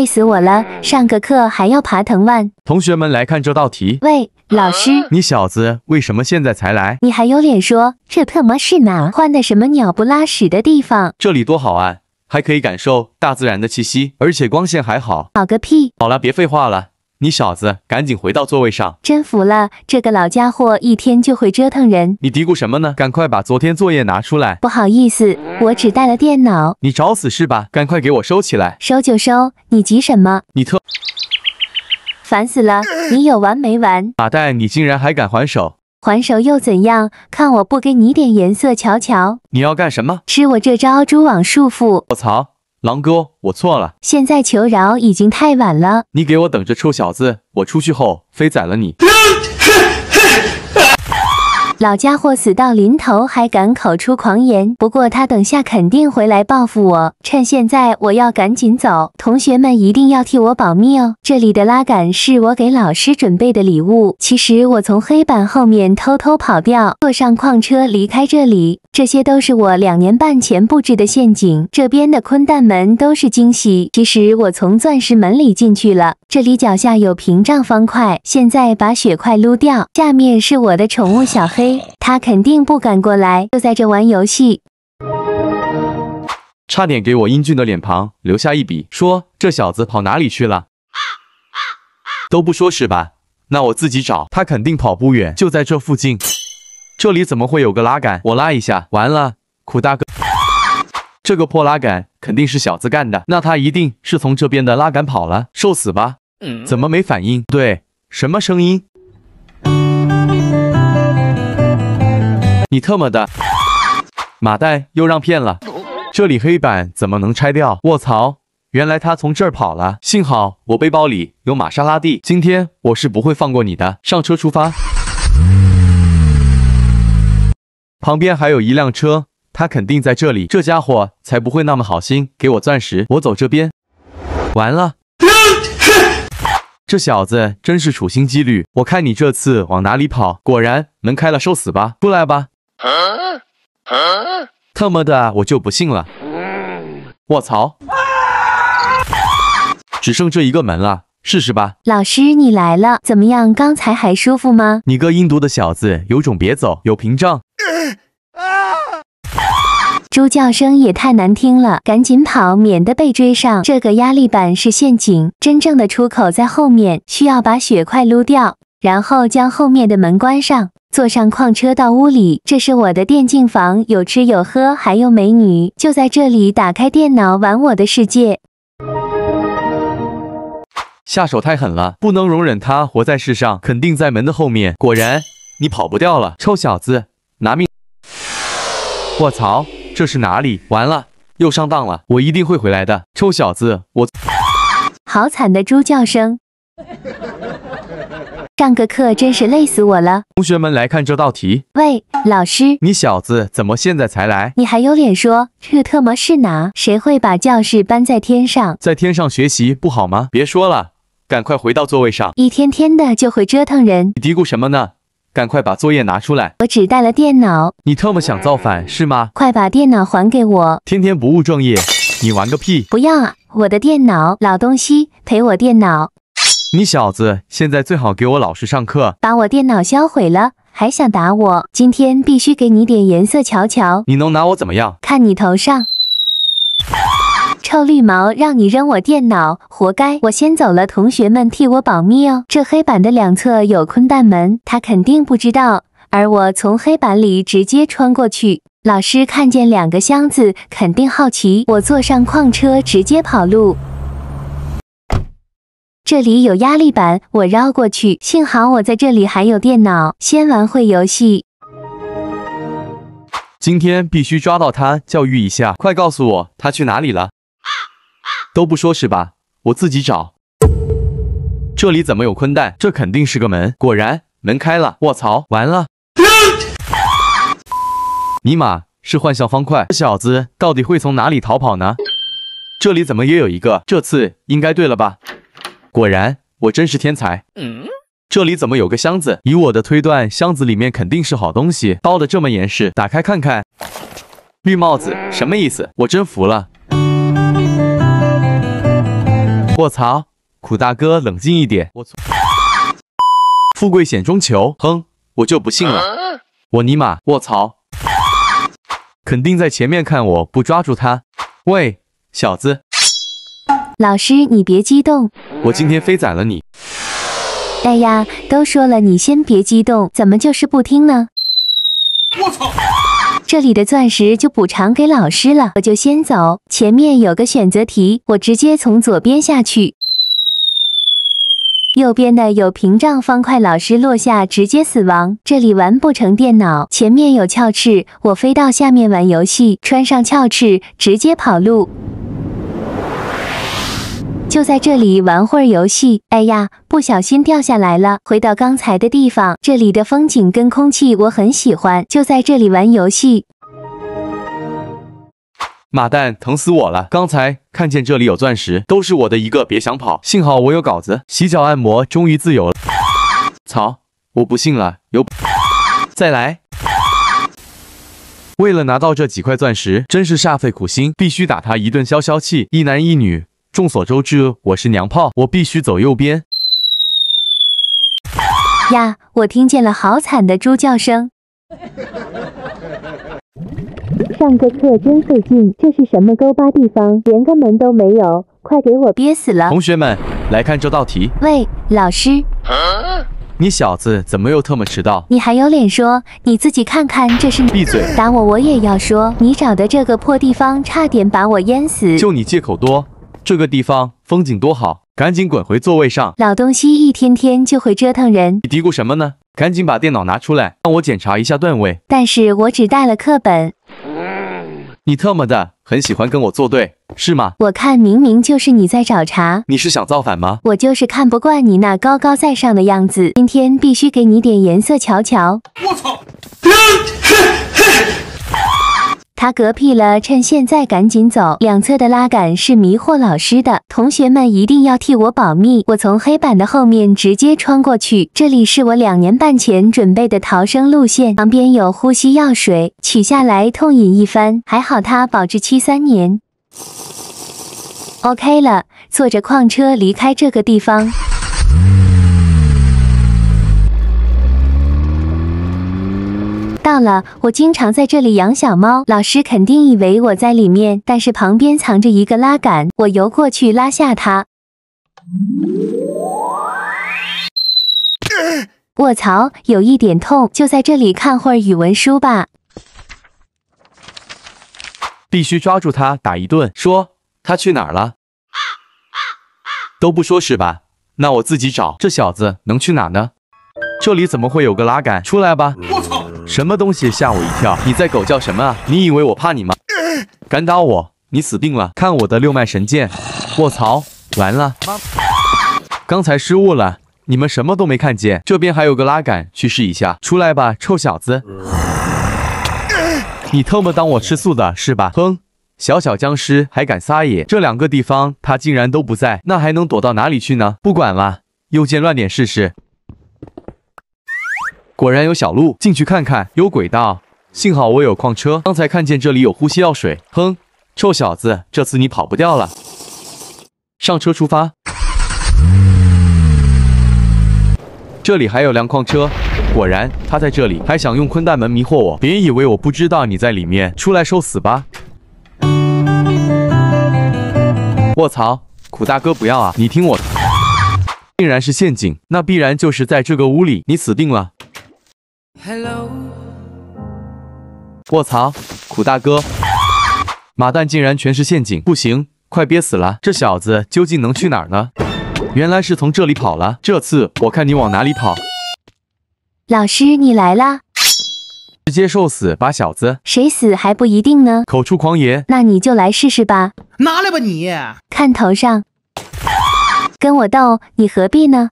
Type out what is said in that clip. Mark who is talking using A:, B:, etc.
A: 累死我了，上个课还要爬藤蔓。
B: 同学们来看这道题。
A: 喂，老师，
B: 你小子为什么现在才来？
A: 你还有脸说这特么是哪？换的什么鸟不拉屎的地方？
B: 这里多好啊，还可以感受大自然的气息，而且光线还好。好个屁！好了，别废话了。你小子，赶紧回到座位上！
A: 真服了，这个老家伙一天就会折腾人。
B: 你嘀咕什么呢？赶快把昨天作业拿出来。
A: 不好意思，我只带了电脑。
B: 你找死是吧？赶快给我收起来。
A: 收就收，你急什么？你特烦死了！你有完没完？
B: 马岱，你竟然还敢还手？
A: 还手又怎样？看我不给你点颜色瞧瞧！
B: 你要干什么？
A: 吃我这招蛛网束缚！
B: 我操！狼哥，我错了，
A: 现在求饶已经太晚了。
B: 你给我等着，臭小子，我出去后非宰了你。
A: 老家伙死到临头还敢口出狂言，不过他等下肯定回来报复我。趁现在我要赶紧走，同学们一定要替我保密哦。这里的拉杆是我给老师准备的礼物。其实我从黑板后面偷偷跑掉，坐上矿车离开这里。这些都是我两年半前布置的陷阱。这边的坤蛋门都是惊喜。其实我从钻石门里进去了，这里脚下有屏障方块，现在把雪块撸掉。下面是我的宠物小黑。他肯定不敢过来，就在这玩游戏，
B: 差点给我英俊的脸庞留下一笔。说这小子跑哪里去了？都不说是吧？那我自己找。他肯定跑不远，就在这附近。这里怎么会有个拉杆？我拉一下。完了，苦大哥，这个破拉杆肯定是小子干的。那他一定是从这边的拉杆跑了。受死吧！怎么没反应？对，什么声音？你特么的，马蛋又让骗了！这里黑板怎么能拆掉？卧槽，原来他从这儿跑了。幸好我背包里有玛莎拉蒂，今天我是不会放过你的。上车出发。旁边还有一辆车，他肯定在这里。这家伙才不会那么好心，给我钻石，我走这边。完了，这小子真是处心积虑。我看你这次往哪里跑？果然门开了，受死吧！出来吧！特么的，我就不信了！卧槽，只剩这一个门了，试试吧。
A: 老师，你来了，怎么样？刚才还舒服吗？
B: 你个阴毒的小子，有种别走，有屏障。
A: 猪叫声也太难听了，赶紧跑，免得被追上。这个压力板是陷阱，真正的出口在后面，需要把雪块撸掉，然后将后面的门关上。坐上矿车到屋里，这是我的电竞房，有吃有喝，还有美女，就在这里打开电脑玩《我的世界》。
B: 下手太狠了，不能容忍他活在世上，肯定在门的后面。果然，你跑不掉了，臭小子，拿命！卧槽，这是哪里？完了，又上当了，我一定会回来的，臭小子，我……
A: 好惨的猪叫声！上个课真是累死我了，
B: 同学们来看这道题。
A: 喂，老师，
B: 你小子怎么现在才来？
A: 你还有脸说这特么是哪？谁会把教室搬在天上？
B: 在天上学习不好吗？别说了，赶快回到座位上。一
A: 天天的就会折腾人。你
B: 嘀咕什么呢？赶快把作业拿出来。
A: 我只带了电脑。
B: 你特么想造反是吗？
A: 快把电脑还给我。
B: 天天不务正业，你玩个屁！
A: 不要啊，我的电脑，老东西，赔我电脑。
B: 你小子现在最好给我老实上课，
A: 把我电脑销毁了，还想打我？今天必须给你点颜色瞧瞧！
B: 你能拿我怎么样？
A: 看你头上臭绿毛，让你扔我电脑，活该！我先走了，同学们替我保密哦。这黑板的两侧有坤弹门，他肯定不知道，而我从黑板里直接穿过去。老师看见两个箱子，肯定好奇。我坐上矿车，直接跑路。这里有压力板，我绕过去。幸好我在这里还有电脑，先玩会游戏。
B: 今天必须抓到他，教育一下。快告诉我他去哪里了，都不说是吧？我自己找。这里怎么有宽带？这肯定是个门。果然门开了，卧槽，完了！尼玛是幻象方块，这小子到底会从哪里逃跑呢？这里怎么也有一个？这次应该对了吧？果然，我真是天才。嗯，这里怎么有个箱子？以我的推断，箱子里面肯定是好东西，包得这么严实，打开看看。绿帽子什么意思？我真服了。卧槽，苦大哥，冷静一点。我操！富贵险中求，哼，我就不信了。我尼玛！卧槽！肯定在前面，看我不抓住他。喂，小子！
A: 老师，你别激动，
B: 我今天飞宰了你！
A: 哎呀，都说了你先别激动，怎么就是不听呢？我操！这里的钻石就补偿给老师了，我就先走。前面有个选择题，我直接从左边下去，右边的有屏障方块，老师落下直接死亡。这里玩不成电脑，前面有翘翅，我飞到下面玩游戏，穿上翘翅直接跑路。就在这里玩会儿游戏。哎呀，不小心掉下来了。回到刚才的地方，这里的风景跟空气我很喜欢。就在这里玩游戏。
B: 妈蛋，疼死我了！刚才看见这里有钻石，都是我的一个，别想跑。幸好我有稿子。洗脚按摩，终于自由了。草，我不信了，有再来。为了拿到这几块钻石，真是煞费苦心，必须打他一顿消消气。一男一女。众所周知，我是娘炮，我必须走右边。
A: 呀，我听见了，好惨的猪叫声。上个课真费劲，这是什么勾巴地方，连个门都没有，快给我憋死了！同
B: 学们，来看这道题。
A: 喂，老师，
B: 你小子怎么又特么迟到？
A: 你还有脸说？你自己看看这是。闭嘴！打我我也要说。你找的这个破地方，差点把我淹死。就
B: 你借口多。这个地方风景多好，赶紧滚回座位上！
A: 老东西一天天就会折腾人，
B: 你嘀咕什么呢？赶紧把电脑拿出来，让我检查一下段位。
A: 但是我只带了课本。
B: 你特么的很喜欢跟我作对，是吗？
A: 我看明明就是你在找茬。
B: 你是想造反吗？
A: 我就是看不惯你那高高在上的样子，今天必须给你点颜色瞧瞧。我操！他嗝屁了，趁现在赶紧走。两侧的拉杆是迷惑老师的，同学们一定要替我保密。我从黑板的后面直接穿过去，这里是我两年半前准备的逃生路线。旁边有呼吸药水，取下来痛饮一番，还好它保质期三年。OK 了，坐着矿车离开这个地方。到了，我经常在这里养小猫。老师肯定以为我在里面，但是旁边藏着一个拉杆，我游过去拉下它。卧槽，有一点痛，就在这里看会儿语文书吧。
B: 必须抓住他打一顿，说他去哪儿了，都不说是吧？那我自己找。这小子能去哪呢？这里怎么会有个拉杆？出来吧。什么东西吓我一跳？你在狗叫什么啊？你以为我怕你吗？敢打我，你死定了！看我的六脉神剑！卧槽，完了！刚才失误了，你们什么都没看见。这边还有个拉杆，去试一下。出来吧，臭小子！你特么当我吃素的是吧？哼！小小僵尸还敢撒野？这两个地方他竟然都不在，那还能躲到哪里去呢？不管了，右键乱点试试。果然有小路，进去看看。有轨道，幸好我有矿车。刚才看见这里有呼吸药水，哼，臭小子，这次你跑不掉了。上车出发。这里还有辆矿车，果然他在这里。还想用坤蛋门迷惑我？别以为我不知道你在里面，出来受死吧！卧槽，苦大哥不要啊！你听我的，竟然是陷阱，那必然就是在这个屋里，你死定了。Hello。卧槽！苦大哥，马蛋竟然全是陷阱，不行，快憋死了！这小子究竟能去哪儿呢？原来是从这里跑了。这次我看你往哪里跑！
A: 老师，你来了！
B: 直接受死吧，小子！
A: 谁死还不一定呢！口出狂言，那你就来试试吧！拿来吧，你看头上！跟我斗，你何必呢？